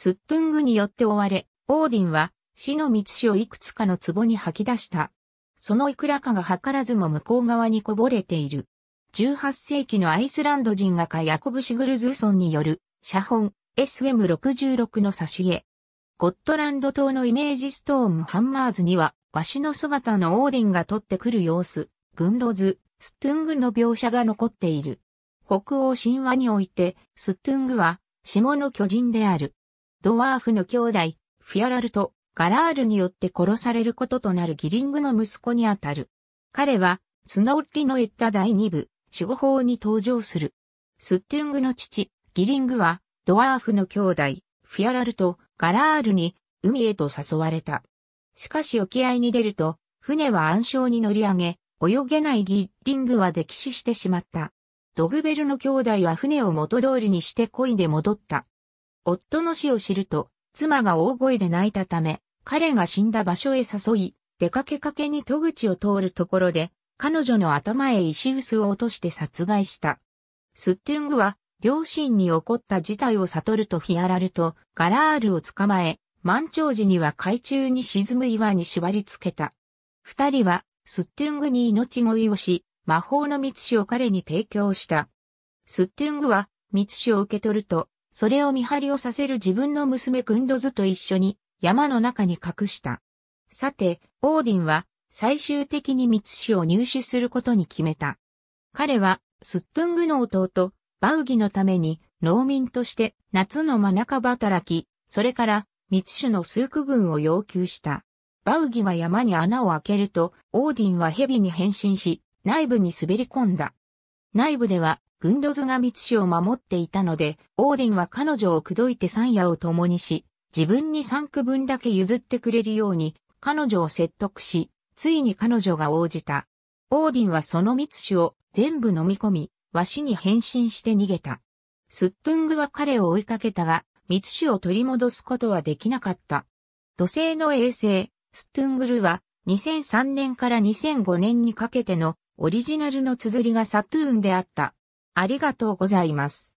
スットングによって追われ、オーディンは死の満ちをいくつかの壺に吐き出した。そのいくらかが図らずも向こう側にこぼれている。18世紀のアイスランド人画家ヤコブ・シグルズーソンによる写本 SM66 の挿絵。ゴットランド島のイメージストーンハンマーズには、わしの姿のオーディンが取ってくる様子、ン路図、ストゥングの描写が残っている。北欧神話において、ストゥングは、下の巨人である。ドワーフの兄弟、フィアラルとガラールによって殺されることとなるギリングの息子にあたる。彼は、スノッリのエッタ第2部、守護法に登場する。スッティングの父、ギリングは、ドワーフの兄弟、フィアラルとガラールに海へと誘われた。しかし沖合に出ると、船は暗礁に乗り上げ、泳げないギリングは溺死してしまった。ドグベルの兄弟は船を元通りにして恋で戻った。夫の死を知ると、妻が大声で泣いたため、彼が死んだ場所へ誘い、出かけかけに戸口を通るところで、彼女の頭へ石臼を落として殺害した。スッティングは、両親に起こった事態を悟るとフィアラルとガラールを捕まえ、満潮時には海中に沈む岩に縛り付けた。二人は、スッティングに命乞いをし、魔法の蜜酒を彼に提供した。スッティングは、蜜酒を受け取ると、それを見張りをさせる自分の娘クンドズと一緒に山の中に隠した。さて、オーディンは最終的に三種を入手することに決めた。彼はスットングの弟、バウギのために農民として夏の真中働き、それから密種の数区分を要求した。バウギが山に穴を開けると、オーディンは蛇に変身し、内部に滑り込んだ。内部では軍ロズが光氏を守っていたので、オーディンは彼女を口説いて三夜を共にし、自分に三区分だけ譲ってくれるように、彼女を説得し、ついに彼女が応じた。オーディンはその光氏を全部飲み込み、わしに変身して逃げた。スットングは彼を追いかけたが、三ツを取り戻すことはできなかった。土星の衛星、スットングルは、2003年から2005年にかけてのオリジナルの綴りがサトゥーンであった。ありがとうございます。